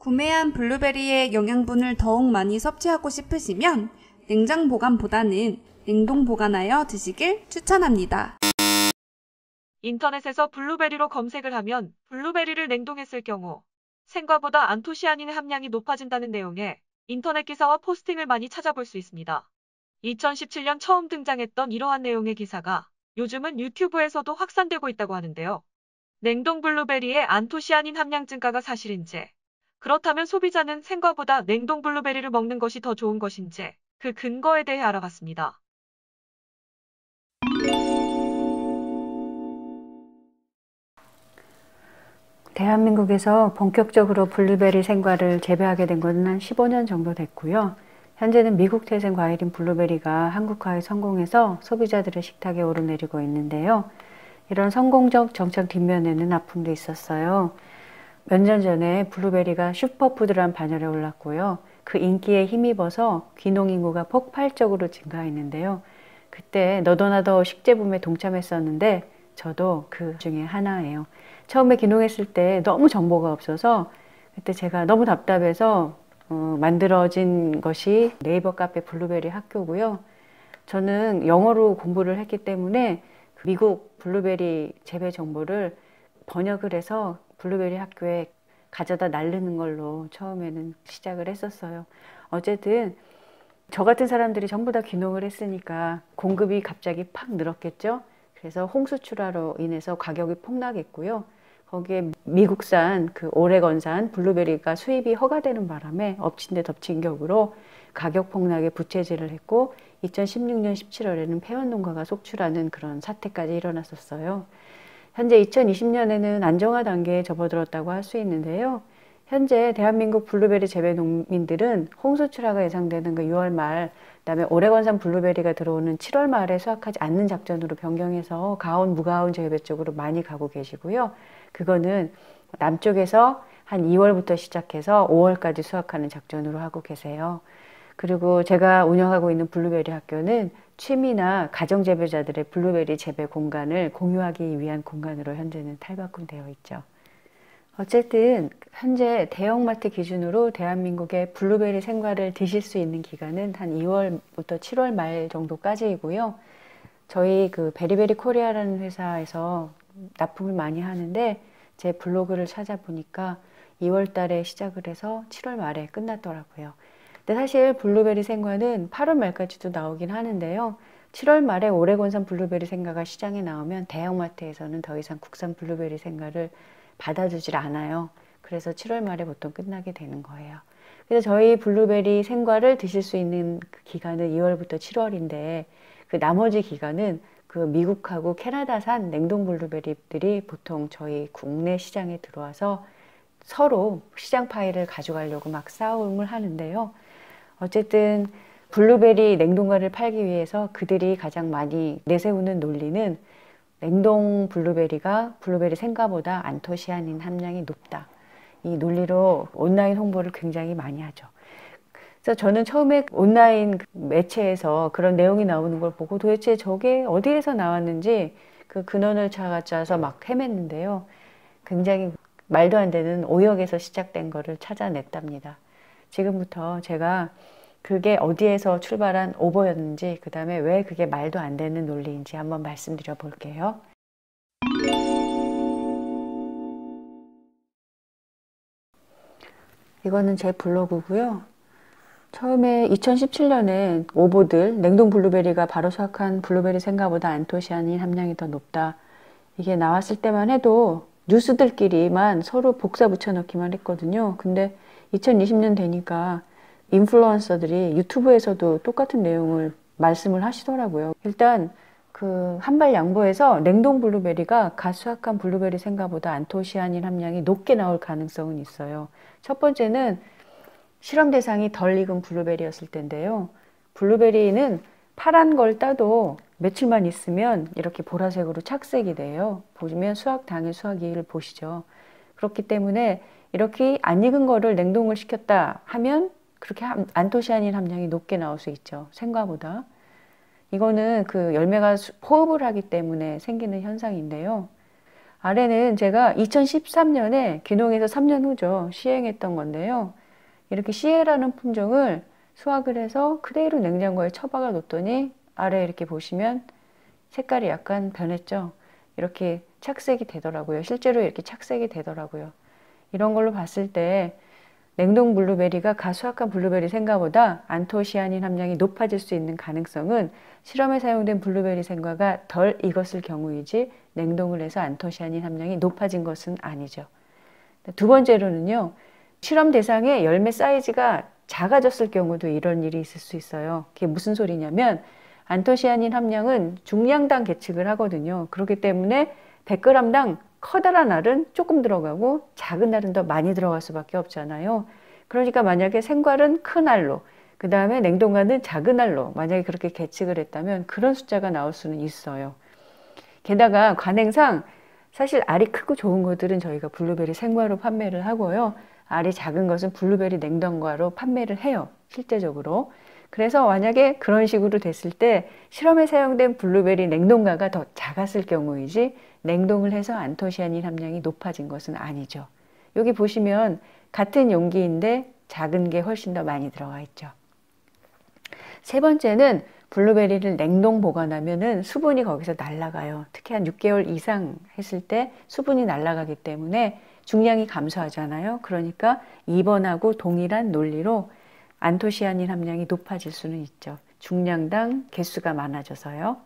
구매한 블루베리의 영양분을 더욱 많이 섭취하고 싶으시면 냉장 보관보다는 냉동 보관하여 드시길 추천합니다. 인터넷에서 블루베리로 검색을 하면 블루베리를 냉동했을 경우 생과보다 안토시아닌 함량이 높아진다는 내용의 인터넷 기사와 포스팅을 많이 찾아볼 수 있습니다. 2017년 처음 등장했던 이러한 내용의 기사가 요즘은 유튜브에서도 확산되고 있다고 하는데요. 냉동 블루베리의 안토시아닌 함량 증가가 사실인지 그렇다면 소비자는 생과보다 냉동 블루베리를 먹는 것이 더 좋은 것인지 그 근거에 대해 알아봤습니다. 대한민국에서 본격적으로 블루베리 생과를 재배하게 된 것은 한 15년 정도 됐고요. 현재는 미국 태생 과일인 블루베리가 한국화에 성공해서 소비자들의 식탁에 오르내리고 있는데요. 이런 성공적 정착 뒷면에는 아픔도 있었어요. 몇년 전에 블루베리가 슈퍼푸드란 반열에 올랐고요. 그 인기에 힘입어서 귀농 인구가 폭발적으로 증가했는데요. 그때 너도나도 식재붐에 동참했었는데 저도 그 중에 하나예요. 처음에 귀농했을 때 너무 정보가 없어서 그때 제가 너무 답답해서 어, 만들어진 것이 네이버 카페 블루베리 학교고요. 저는 영어로 공부를 했기 때문에 미국 블루베리 재배 정보를 번역을 해서 블루베리 학교에 가져다 날르는 걸로 처음에는 시작을 했었어요. 어쨌든 저 같은 사람들이 전부 다 귀농을 했으니까 공급이 갑자기 팍 늘었겠죠. 그래서 홍수 출하로 인해서 가격이 폭락했고요. 거기에 미국산 그 오레건산 블루베리가 수입이 허가되는 바람에 엎친 데 덮친 격으로 가격 폭락에 부채질을 했고 2016년 17월에는 폐원농가가 속출하는 그런 사태까지 일어났었어요. 현재 2020년에는 안정화 단계에 접어들었다고 할 수 있는데요. 현재 대한민국 블루베리 재배 농민들은 홍수 출하가 예상되는 그 6월 말, 그다음에 오레곤산 블루베리가 들어오는 7월 말에 수확하지 않는 작전으로 변경해서 가온 무가온 재배 쪽으로 많이 가고 계시고요. 그거는 남쪽에서 한 2월부터 시작해서 5월까지 수확하는 작전으로 하고 계세요. 그리고 제가 운영하고 있는 블루베리 학교는 취미나 가정재배자들의 블루베리 재배 공간을 공유하기 위한 공간으로 현재는 탈바꿈되어 있죠. 어쨌든 현재 대형마트 기준으로 대한민국의 블루베리 생과를 드실 수 있는 기간은 한 2월부터 7월 말 정도까지이고요. 저희 그 베리베리 코리아라는 회사에서 납품을 많이 하는데 제 블로그를 찾아보니까 2월 달에 시작을 해서 7월 말에 끝났더라고요. 근데 사실 블루베리 생과는 8월 말까지도 나오긴 하는데요. 7월 말에 오레곤산 블루베리 생과가 시장에 나오면 대형마트에서는 더 이상 국산 블루베리 생과를 받아주질 않아요. 그래서 7월 말에 보통 끝나게 되는 거예요. 그래서 저희 블루베리 생과를 드실 수 있는 그 기간은 2월부터 7월인데 그 나머지 기간은 그 미국하고 캐나다산 냉동 블루베리들이 보통 저희 국내 시장에 들어와서 서로 시장 파일을 가져가려고 막 싸움을 하는데요. 어쨌든 블루베리 냉동과를 팔기 위해서 그들이 가장 많이 내세우는 논리는 냉동 블루베리가 블루베리 생과보다 안토시아닌 함량이 높다. 이 논리로 온라인 홍보를 굉장히 많이 하죠. 그래서 저는 처음에 온라인 매체에서 그런 내용이 나오는 걸 보고 도대체 저게 어디에서 나왔는지 그 근원을 찾아서 막 헤맸는데요. 굉장히 말도 안 되는 오역에서 시작된 거를 찾아냈답니다. 지금부터 제가 그게 어디에서 출발한 오버였는지 그 다음에 왜 그게 말도 안 되는 논리인지 한번 말씀드려 볼게요. 이거는 제 블로그고요. 처음에 2017년엔 오보들 냉동 블루베리가 바로 수확한 블루베리 생각보다 안토시아닌 함량이 더 높다. 이게 나왔을 때만 해도 뉴스들끼리만 서로 복사 붙여넣기만 했거든요. 근데 2020년 되니까 인플루언서들이 유튜브에서도 똑같은 내용을 말씀을 하시더라고요. 일단 그한발 양보해서 냉동 블루베리가 가수확한 블루베리 생각보다 안토시아닌 함량이 높게 나올 가능성은 있어요. 첫 번째는 실험 대상이 덜 익은 블루베리였을 텐데요. 블루베리는 파란 걸 따도 며칠만 있으면 이렇게 보라색으로 착색이 돼요. 보시면 수확 당일 수확 일을 보시죠. 그렇기 때문에 이렇게 안 익은 거를 냉동을 시켰다 하면 그렇게 안토시아닌 함량이 높게 나올 수 있죠. 생과보다. 이거는 그 열매가 호흡을 하기 때문에 생기는 현상인데요. 아래는 제가 2013년에 귀농에서 3년 후죠. 시행했던 건데요. 이렇게 시에라는 품종을 수확을 해서 그대로 냉장고에 처박아 놓더니 아래 이렇게 보시면 색깔이 약간 변했죠. 이렇게 착색이 되더라고요. 실제로 이렇게 착색이 되더라고요. 이런 걸로 봤을 때 냉동 블루베리가 가수확한 블루베리 생과보다 안토시아닌 함량이 높아질 수 있는 가능성은 실험에 사용된 블루베리 생과가 덜 익었을 경우이지 냉동을 해서 안토시아닌 함량이 높아진 것은 아니죠. 두 번째로는요. 실험 대상의 열매 사이즈가 작아졌을 경우도 이런 일이 있을 수 있어요. 그게 무슨 소리냐면 안토시아닌 함량은 중량당 계측을 하거든요. 그렇기 때문에 100g당 커다란 알은 조금 들어가고 작은 알은 더 많이 들어갈 수밖에 없잖아요. 그러니까 만약에 생과는 큰 알로 그 다음에 냉동과는 작은 알로 만약에 그렇게 계측을 했다면 그런 숫자가 나올 수는 있어요. 게다가 관행상 사실 알이 크고 좋은 것들은 저희가 블루베리 생과로 판매를 하고요. 알이 작은 것은 블루베리 냉동과로 판매를 해요. 실제적으로. 그래서 만약에 그런 식으로 됐을 때 실험에 사용된 블루베리 냉동가가 더 작았을 경우이지 냉동을 해서 안토시아닌 함량이 높아진 것은 아니죠. 여기 보시면 같은 용기인데 작은 게 훨씬 더 많이 들어가 있죠. 세 번째는 블루베리를 냉동 보관하면 수분이 거기서 날라가요. 특히 한 6개월 이상 했을 때 수분이 날라가기 때문에 중량이 감소하잖아요. 그러니까 2번하고 동일한 논리로 안토시아닌 함량이 높아질 수는 있죠. 중량당 개수가 많아져서요.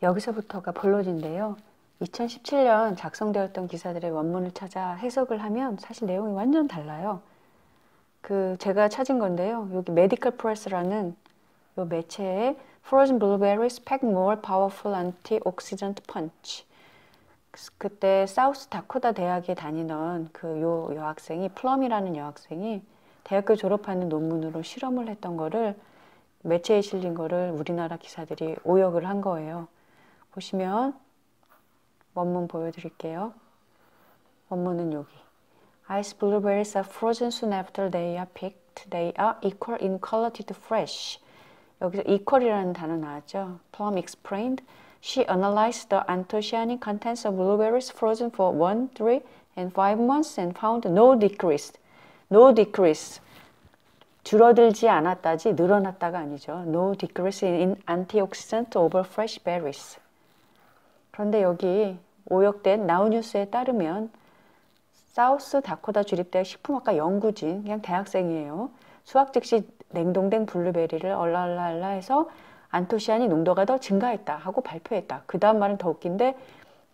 여기서부터가 본론인데요. 2017년 작성되었던 기사들의 원문을 찾아 해석을 하면 사실 내용이 완전 달라요. 그 제가 찾은 건데요. 여기 메디컬 프레스라는 이 매체에 Frozen Blueberry Spec More Powerful Antioxidant Punch 그때 사우스 다코다 대학에 다니던 그요 여학생이 플럼이라는 여학생이 대학교 졸업하는 논문으로 실험을 했던 거를 매체에 실린 거를 우리나라 기사들이 오역을 한 거예요. 보시면 원문 보여드릴게요. 원문은 여기. Ice blueberries are frozen soon after they are picked. They are equal in color to fresh. 여기서 equal이라는 단어 나왔죠. Plum explained. She analyzed the antocianin h contents of blueberries frozen for 1, 3, and 5 months and found no decrease. No decrease. 줄어들지 않았다지 늘어났다가 아니죠. No decrease in antioxidant over fresh berries. 그런데 여기 오역된 나우뉴스에 따르면 사우스 다코다 주립대 식품학과 연구진 그냥 대학생이에요. 수학 즉시 냉동된 블루베리를 얼랄랄라 해서 안토시아닌 농도가 더 증가했다 하고 발표했다. 그 다음 말은 더 웃긴데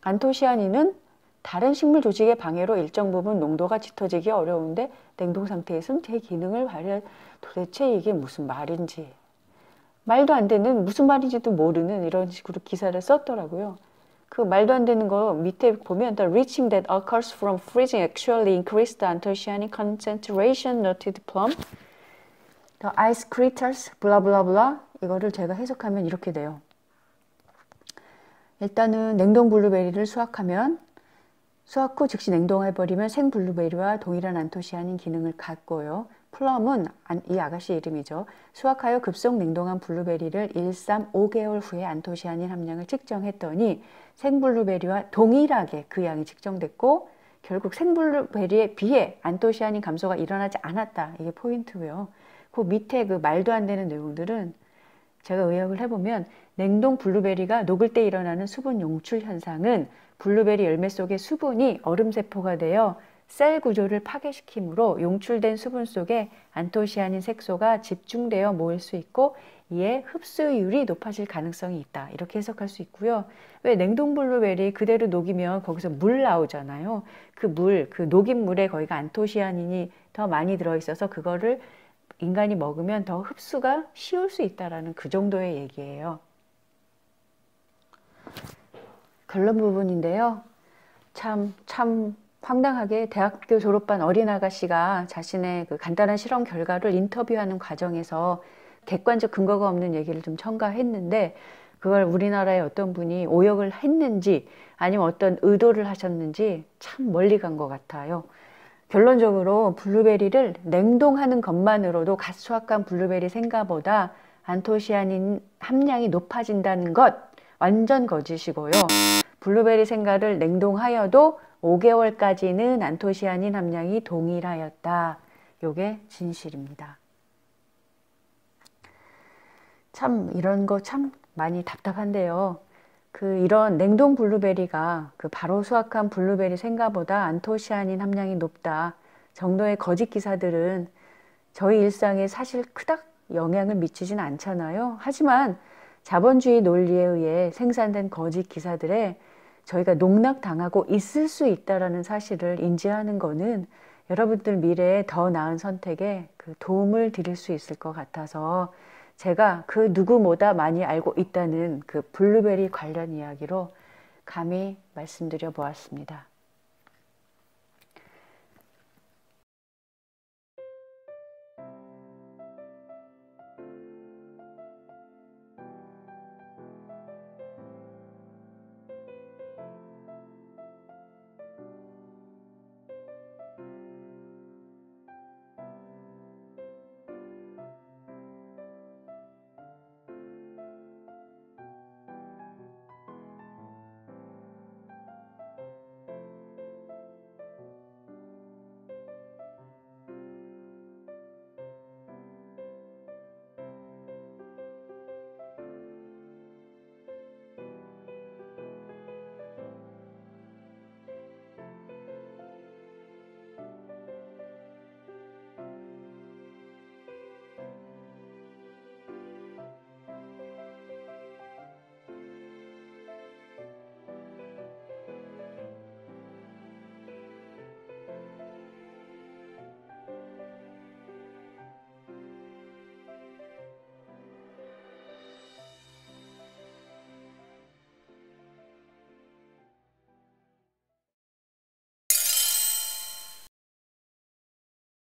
안토시아닌은 다른 식물 조직의 방해로 일정 부분 농도가 짙어지기 어려운데 냉동 상태에서는 제 기능을 발휘할 도대체 이게 무슨 말인지 말도 안 되는 무슨 말인지도 모르는 이런 식으로 기사를 썼더라고요. 그 말도 안 되는 거 밑에 보면 the reaching that occurs from freezing actually increased t h anthocyanin concentration noted from the ice craters blah blah blah 이거를 제가 해석하면 이렇게 돼요. 일단은 냉동 블루베리를 수확하면 수확 후 즉시 냉동해버리면 생 블루베리와 동일한 안토시아닌 기능을 갖고요. 플럼은 이 아가씨 이름이죠. 수확하여 급속 냉동한 블루베리를 1, 3, 5개월 후에 안토시아닌 함량을 측정했더니 생블루베리와 동일하게 그 양이 측정됐고 결국 생블루베리에 비해 안토시아닌 감소가 일어나지 않았다. 이게 포인트고요. 그 밑에 그 말도 안 되는 내용들은 제가 의역을 해보면 냉동 블루베리가 녹을 때 일어나는 수분 용출 현상은 블루베리 열매 속의 수분이 얼음 세포가 되어 셀 구조를 파괴시키므로 용출된 수분 속에 안토시아닌 색소가 집중되어 모일 수 있고 이에 흡수율이 높아질 가능성이 있다 이렇게 해석할 수 있고요 왜 냉동 블루베리 그대로 녹이면 거기서 물 나오잖아요 그 물그 그 녹인 물에 거기가 안토시아닌이 더 많이 들어있어서 그거를 인간이 먹으면 더 흡수가 쉬울 수 있다라는 그 정도의 얘기예요. 결론 부분인데요. 참, 참 황당하게 대학교 졸업반 어린 아가씨가 자신의 그 간단한 실험 결과를 인터뷰하는 과정에서 객관적 근거가 없는 얘기를 좀 첨가했는데 그걸 우리나라의 어떤 분이 오역을 했는지 아니면 어떤 의도를 하셨는지 참 멀리 간 것 같아요. 결론적으로 블루베리를 냉동하는 것만으로도 가수확한 블루베리 생가보다 안토시아닌 함량이 높아진다는 것 완전 거짓이고요. 블루베리 생가를 냉동하여도 5개월까지는 안토시아닌 함량이 동일하였다. 요게 진실입니다. 참 이런 거 참 많이 답답한데요. 그 이런 냉동 블루베리가 그 바로 수확한 블루베리 생가보다 안토시아닌 함량이 높다 정도의 거짓 기사들은 저희 일상에 사실 크닥 영향을 미치진 않잖아요. 하지만 자본주의 논리에 의해 생산된 거짓 기사들에 저희가 농락당하고 있을 수 있다라는 사실을 인지하는 거는 여러분들 미래에 더 나은 선택에 그 도움을 드릴 수 있을 것 같아서 제가 그 누구보다 많이 알고 있다는 그 블루베리 관련 이야기로 감히 말씀드려 보았습니다.